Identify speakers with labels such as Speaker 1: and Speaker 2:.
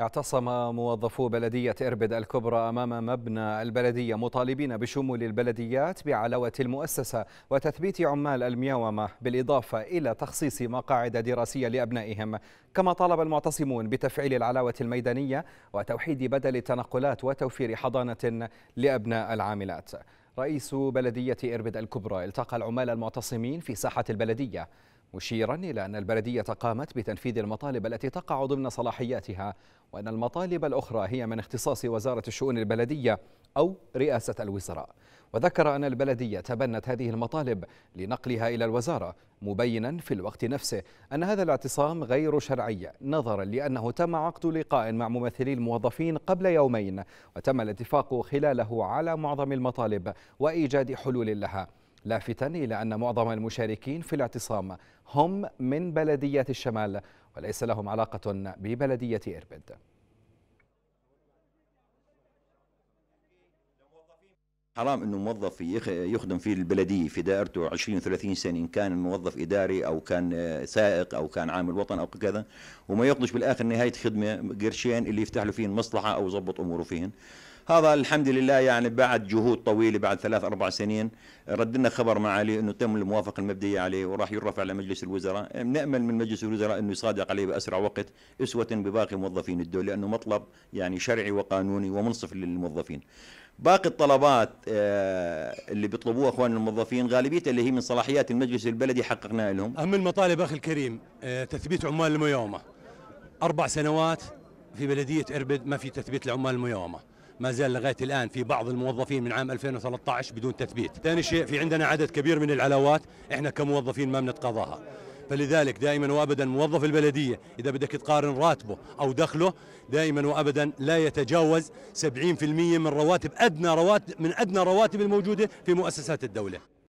Speaker 1: اعتصم موظفو بلدية إربد الكبرى أمام مبنى البلدية مطالبين بشمول البلديات بعلاوة المؤسسة وتثبيت عمال المياومة بالإضافة إلى تخصيص مقاعد دراسية لأبنائهم كما طالب المعتصمون بتفعيل العلاوة الميدانية وتوحيد بدل التنقلات وتوفير حضانة لأبناء العاملات رئيس بلدية إربد الكبرى التقى العمال المعتصمين في ساحة البلدية مشيرا إلى أن البلدية قامت بتنفيذ المطالب التي تقع ضمن صلاحياتها وأن المطالب الأخرى هي من اختصاص وزارة الشؤون البلدية أو رئاسة الوزراء وذكر أن البلدية تبنت هذه المطالب لنقلها إلى الوزارة مبينا في الوقت نفسه أن هذا الاعتصام غير شرعي نظرا لأنه تم عقد لقاء مع ممثلي الموظفين قبل يومين وتم الاتفاق خلاله على معظم المطالب وإيجاد حلول لها لافتا إلى أن معظم المشاركين في الاعتصام هم من بلديات الشمال وليس لهم علاقة ببلدية إربد
Speaker 2: حرام انه موظف يخدم في البلديه في دائرته 20 30 سنه ان كان موظف اداري او كان سائق او كان عامل وطن او كذا وما يقضش بالاخر نهايه خدمه قرشين اللي يفتح له فيهن مصلحه او يظبط اموره فيهن هذا الحمد لله يعني بعد جهود طويله بعد ثلاث اربع سنين ردنا خبر معالي انه تم الموافقه المبدئيه عليه وراح يرفع لمجلس الوزراء بنامل من مجلس الوزراء انه يصادق عليه باسرع وقت اسوه بباقي موظفين الدوله لانه مطلب يعني شرعي وقانوني ومنصف للموظفين. باقي الطلبات آه، اللي بيطلبوها اخوان الموظفين غالبيتها اللي هي من صلاحيات المجلس البلدي حققناها لهم
Speaker 3: اهم المطالب اخي الكريم آه، تثبيت عمال المياومه اربع سنوات في بلديه اربد ما في تثبيت لعمال المياومه ما زال لغايه الان في بعض الموظفين من عام 2013 بدون تثبيت. ثاني شيء في عندنا عدد كبير من العلاوات احنا كموظفين ما بنتقاضاها. فلذلك دائما وابدا موظف البلديه اذا بدك تقارن راتبه او دخله دائما وابدا لا يتجاوز 70% من رواتب ادنى رواتب من ادنى رواتب الموجوده في مؤسسات الدوله